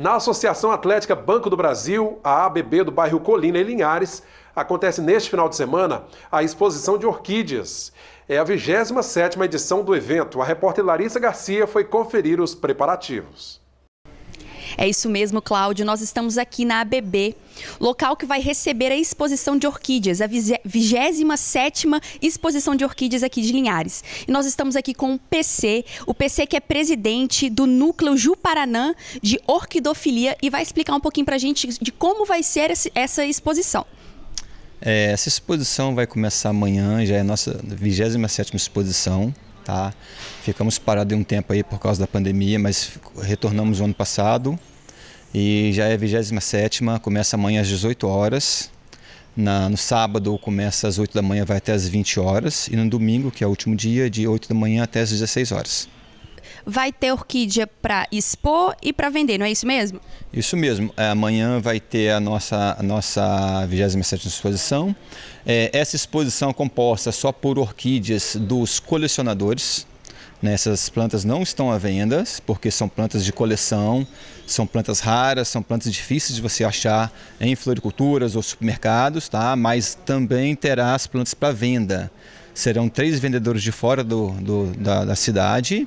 Na Associação Atlética Banco do Brasil, a ABB do bairro Colina e Linhares, acontece neste final de semana a exposição de orquídeas. É a 27ª edição do evento. A repórter Larissa Garcia foi conferir os preparativos. É isso mesmo, Cláudio. Nós estamos aqui na ABB, local que vai receber a exposição de orquídeas, a 27 exposição de orquídeas aqui de Linhares. E nós estamos aqui com o PC, o PC que é presidente do Núcleo Juparanã de Orquidofilia e vai explicar um pouquinho para a gente de como vai ser essa exposição. É, essa exposição vai começar amanhã, já é a nossa 27 exposição. Tá? Ficamos parados um tempo aí por causa da pandemia, mas retornamos o ano passado e já é 27 começa amanhã às 18 horas. Na, no sábado começa às 8 da manhã, vai até às 20 horas. E no domingo, que é o último dia, de 8 da manhã até às 16 horas vai ter orquídea para expor e para vender, não é isso mesmo? Isso mesmo. É, amanhã vai ter a nossa, a nossa 27 exposição. É, essa exposição é composta só por orquídeas dos colecionadores. Nessas né? Essas plantas não estão à venda, porque são plantas de coleção, são plantas raras, são plantas difíceis de você achar em floriculturas ou supermercados, tá? mas também terá as plantas para venda serão três vendedores de fora do, do, da, da cidade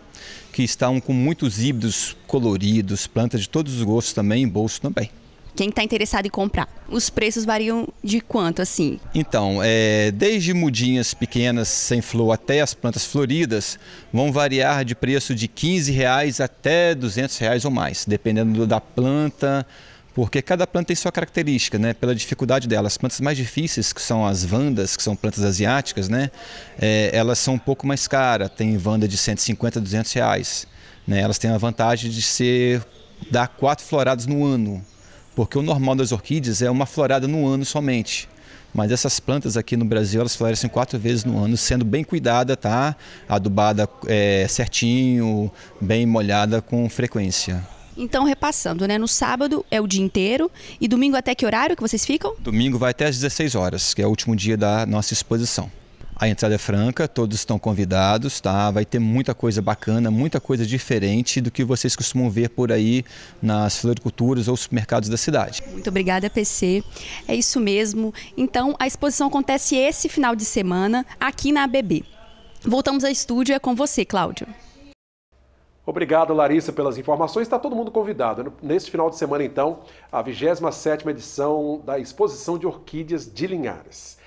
que estão com muitos híbridos coloridos, plantas de todos os gostos também, bolso também quem está interessado em comprar. Os preços variam de quanto, assim? Então, é, desde mudinhas pequenas sem flor até as plantas floridas, vão variar de preço de 15 reais até 200 reais ou mais, dependendo da planta, porque cada planta tem sua característica, né? Pela dificuldade dela. As plantas mais difíceis, que são as vandas, que são plantas asiáticas, né? É, elas são um pouco mais caras, tem vanda de 150 a 200 reais. Né? Elas têm a vantagem de ser dar quatro floradas no ano, porque o normal das orquídeas é uma florada no ano somente. Mas essas plantas aqui no Brasil, elas florescem quatro vezes no ano, sendo bem cuidada, tá? Adubada é, certinho, bem molhada com frequência. Então, repassando, né? No sábado é o dia inteiro e domingo até que horário que vocês ficam? Domingo vai até às 16 horas, que é o último dia da nossa exposição. A entrada é franca, todos estão convidados, tá? Vai ter muita coisa bacana, muita coisa diferente do que vocês costumam ver por aí nas floriculturas ou supermercados da cidade. Muito obrigada, PC. É isso mesmo. Então, a exposição acontece esse final de semana aqui na ABB. Voltamos ao estúdio, é com você, Cláudio. Obrigado, Larissa, pelas informações. Está todo mundo convidado. Neste final de semana, então, a 27ª edição da Exposição de Orquídeas de Linhares.